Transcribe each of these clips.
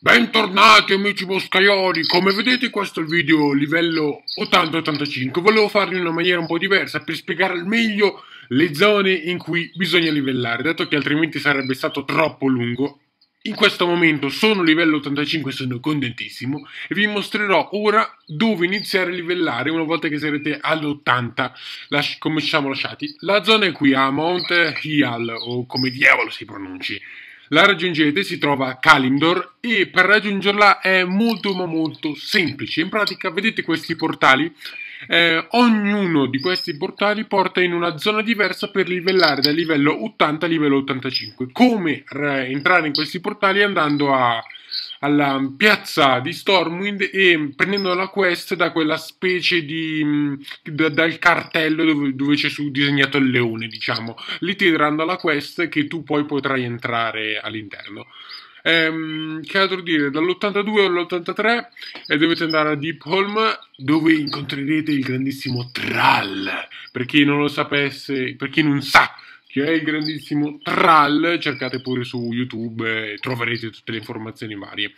Bentornati amici boscaioli, come vedete questo è il video livello 80-85, volevo farlo in una maniera un po' diversa per spiegare al meglio le zone in cui bisogna livellare, dato che altrimenti sarebbe stato troppo lungo. In questo momento sono livello 85 e sono contentissimo e vi mostrerò ora dove iniziare a livellare una volta che sarete all'80, come ci siamo lasciati. La zona è qui a Mount Hial o come diavolo si pronunci la raggiungete, si trova a Kalimdor e per raggiungerla è molto ma molto semplice. In pratica vedete questi portali? Eh, ognuno di questi portali porta in una zona diversa per livellare dal livello 80 al livello 85. Come entrare in questi portali andando a alla piazza di Stormwind e prendendo la quest da quella specie di mm, da, dal cartello dove, dove, c'è su disegnato il leone diciamo lì ti daranno la quest che tu poi potrai entrare all'interno ehm, che altro dire dall'82 all'83 eh, dovete andare a Deepholm dove incontrerete il grandissimo Thrall per chi non lo sapesse per chi non sa che è il grandissimo Trall, cercate pure su YouTube e troverete tutte le informazioni varie.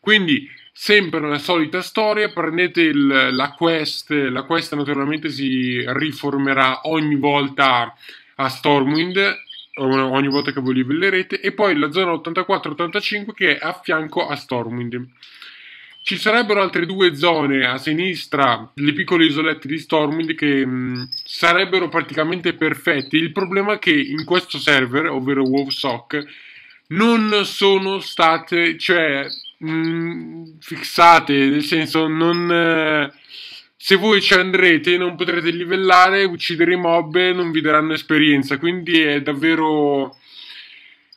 Quindi, sempre la solita storia, prendete il, la quest, la quest naturalmente si riformerà ogni volta a Stormwind, ogni volta che voi livellerete, e poi la zona 84-85 che è a fianco a Stormwind. Ci sarebbero altre due zone a sinistra, le piccole isolette di Stormwind, che mh, mm, sarebbero praticamente perfette. Il problema è che in questo server, ovvero WoWSock, non sono state, cioè, mh, mm, fissate, nel senso, non... Eh, se voi ci andrete non potrete livellare, uccidere i mob, e non vi daranno esperienza, quindi è davvero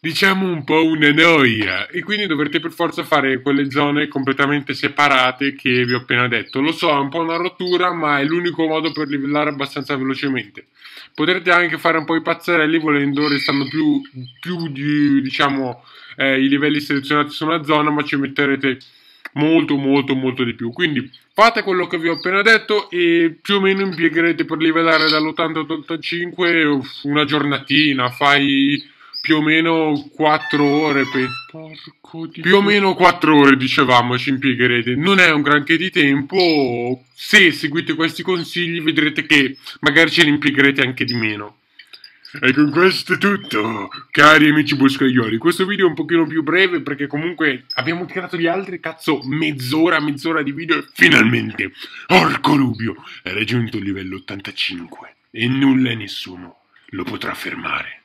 diciamo un po' una noia e quindi dovrete per forza fare quelle zone completamente separate che vi ho appena detto. Lo so, è un po' una rottura, ma è l'unico modo per livellare abbastanza velocemente. Potrete anche fare un po' i pazzarelli volendo, restando più, più di, diciamo, eh, i livelli selezionati su una zona, ma ci metterete molto molto molto di più quindi fate quello che vi ho appena detto e più o meno impiegherete per livellare dall'80 85 una giornatina fai più o meno 4 ore per... Porco di... Più o meno 4 ore dicevamo ci impiegherete. Non è un granché di tempo. Se seguite questi consigli vedrete che magari ce ne impiegherete anche di meno. E con questo è tutto, cari amici boscaioli. Questo video è un pochino più breve perché comunque abbiamo tirato gli altri, cazzo, mezz'ora, mezz'ora di video e finalmente, orco Rubio, è raggiunto il livello 85 e nulla e nessuno lo potrà fermare.